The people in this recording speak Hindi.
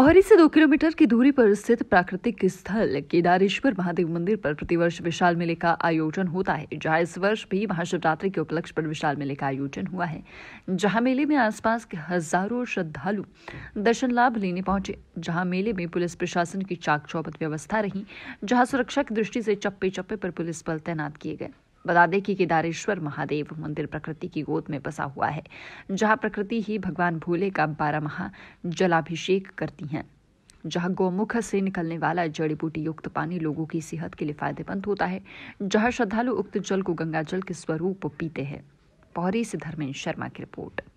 पोहरी से दो किलोमीटर की दूरी पर स्थित प्राकृतिक स्थल केदारेश्वर महादेव मंदिर पर प्रतिवर्ष विशाल मेले का आयोजन होता है जहां इस वर्ष भी महाशिवरात्रि के उपलक्ष्य पर विशाल मेले का आयोजन हुआ है जहां मेले में आसपास के हजारों श्रद्धालु दर्शन लाभ लेने पहुंचे जहां मेले में पुलिस प्रशासन की चाक चौपत व्यवस्था रही जहां सुरक्षा की दृष्टि से चप्पे चप्पे पर पुलिस बल तैनात किए गए बता दें कि केदारेश्वर महादेव मंदिर प्रकृति की गोद में बसा हुआ है जहां प्रकृति ही भगवान भोले का माह जलाभिषेक करती हैं जहां गौमुख से निकलने वाला जड़ी बूटी युक्त पानी लोगों की सेहत के लिए फायदेमंद होता है जहां श्रद्धालु उक्त जल को गंगा जल के स्वरूप पीते हैं पौरी से धर्मेंद्र शर्मा की रिपोर्ट